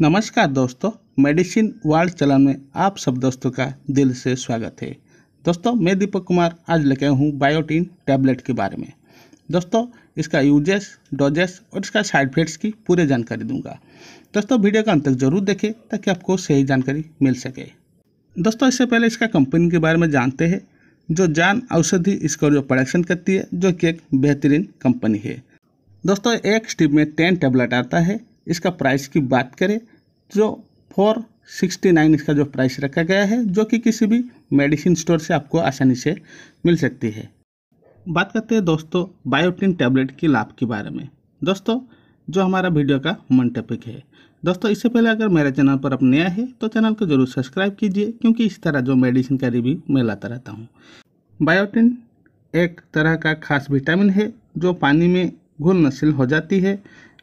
नमस्कार दोस्तों medicine world चलन में आप सब दोस्तों का दिल से स्वागत है दोस्तों मैं दीपक कुमार आज लेके आया हूँ बायोटीन टैबलेट के बारे में दोस्तों इसका यूजेस डोजेस और इसका साइड इफेक्ट्स की पूरी जानकारी दूंगा दोस्तों वीडियो का अंत तक जरूर देखें ताकि आपको सही जानकारी मिल सके दोस्तों इससे पहले इसका कंपनी के बारे में जानते हैं जो जान औषधि इसका जो प्रोडक्शन करती है जो कि एक बेहतरीन कंपनी है दोस्तों एक स्टिप में टेन टैबलेट आता है इसका प्राइस की बात करें जो फोर सिक्सटी नाइन इसका जो प्राइस रखा गया है जो कि किसी भी मेडिसिन स्टोर से आपको आसानी से मिल सकती है बात करते हैं दोस्तों बायोटिन टैबलेट के लाभ के बारे में दोस्तों जो हमारा वीडियो का मन टॉपिक है दोस्तों इससे पहले अगर मेरे चैनल पर आप नया है तो चैनल को जरूर सब्सक्राइब कीजिए क्योंकि इस तरह जो मेडिसिन का रिव्यू मैं लाता रहता हूँ बायोटिन एक तरह का खास विटामिन है जो पानी में घुलनशील हो जाती है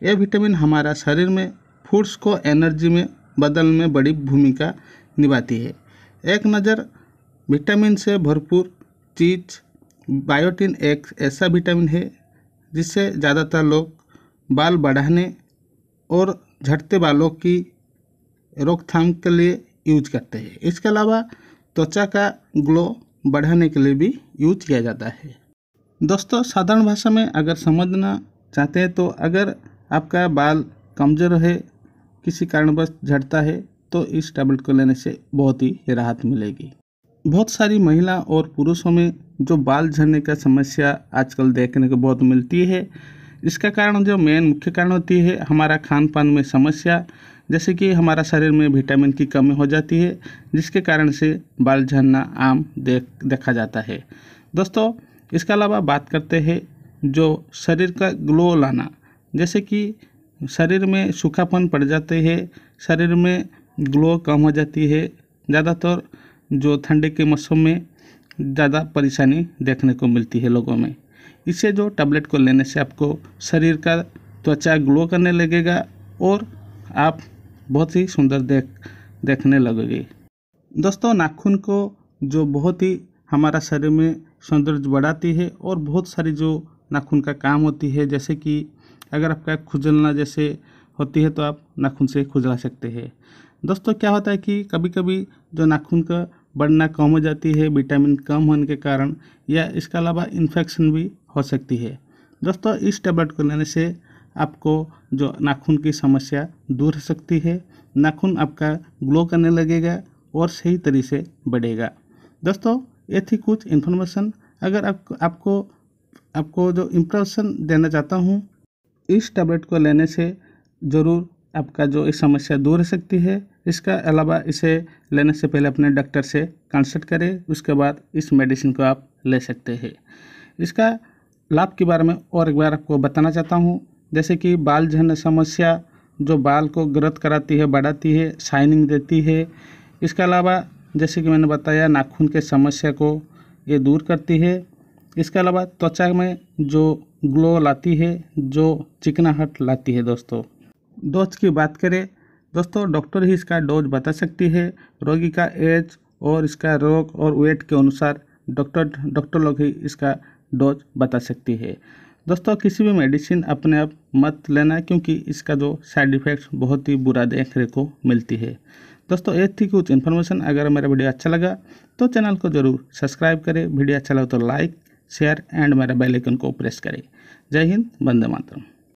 यह विटामिन हमारा शरीर में फूड्स को एनर्जी में बदलने में बड़ी भूमिका निभाती है एक नज़र विटामिन से भरपूर चीज बायोटिन एक ऐसा विटामिन है जिससे ज़्यादातर लोग बाल बढ़ाने और झटते बालों की रोकथाम के लिए यूज करते हैं इसके अलावा त्वचा का ग्लो बढ़ाने के लिए भी यूज किया जाता है दोस्तों साधारण भाषा में अगर समझना चाहते हैं तो अगर आपका बाल कमज़ोर है किसी कारणवश झड़ता है तो इस टैबलेट को लेने से बहुत ही राहत मिलेगी बहुत सारी महिला और पुरुषों में जो बाल झड़ने का समस्या आजकल देखने को बहुत मिलती है इसका कारण जो मेन मुख्य कारण होती है हमारा खान पान में समस्या जैसे कि हमारा शरीर में विटामिन की कमी हो जाती है जिसके कारण से बाल झड़ना आम देख देखा जाता है दोस्तों इसके अलावा बात करते हैं जो शरीर का ग्लो लाना जैसे कि शरीर में सूखापन पड़ जाते हैं शरीर में ग्लो कम हो जाती है ज़्यादातर जो ठंडे के मौसम में ज़्यादा परेशानी देखने को मिलती है लोगों में इसे जो टैबलेट को लेने से आपको शरीर का त्वचा ग्लो करने लगेगा और आप बहुत ही सुंदर देख देखने लगोगे दोस्तों नाखून को जो बहुत ही हमारा शरीर में सौंदर्य बढ़ाती है और बहुत सारी जो नाखून का काम होती है जैसे कि अगर आपका खुजलना जैसे होती है तो आप नाखून से खुजला सकते हैं दोस्तों क्या होता है कि कभी कभी जो नाखून का बढ़ना कम हो जाती है विटामिन कम होने के कारण या इसके अलावा इन्फेक्शन भी हो सकती है दोस्तों इस टैबलेट को लेने से आपको जो नाखून की समस्या दूर हो सकती है नाखून आपका ग्लो करने लगेगा और सही तरीके से बढ़ेगा दोस्तों ये थी कुछ इन्फॉर्मेशन अगर आप, आपको आपको जो इम्प्रेशन देना चाहता हूँ इस टैबलेट को लेने से ज़रूर आपका जो इस समस्या दूर हो सकती है इसका अलावा इसे लेने से पहले अपने डॉक्टर से कंसल्ट करें उसके बाद इस मेडिसिन को आप ले सकते हैं इसका लाभ के बारे में और एक बार आपको बताना चाहता हूँ जैसे कि बाल जहन समस्या जो बाल को ग्रोथ कराती है बढ़ाती है शाइनिंग देती है इसके अलावा जैसे कि मैंने बताया नाखून के समस्या को ये दूर करती है इसके अलावा त्वचा में जो ग्लो लाती है जो चिकनाहट लाती है दोस्तों डोज की बात करें दोस्तों डॉक्टर ही इसका डोज बता सकती है रोगी का एज और इसका रोग और वेट के अनुसार डॉक्टर डॉक्टर लोग ही इसका डोज बता सकती है दोस्तों किसी भी मेडिसिन अपने आप मत लेना क्योंकि इसका जो साइड इफ़ेक्ट्स बहुत ही बुरा देखने को मिलती है दोस्तों ये थी कुछ इन्फॉर्मेशन अगर मेरा वीडियो अच्छा लगा तो चैनल को जरूर सब्सक्राइब करें वीडियो अच्छा लगा तो लाइक शेयर एंड मेरा बेलाइकन को प्रेस करें जय हिंद वंदे मातरम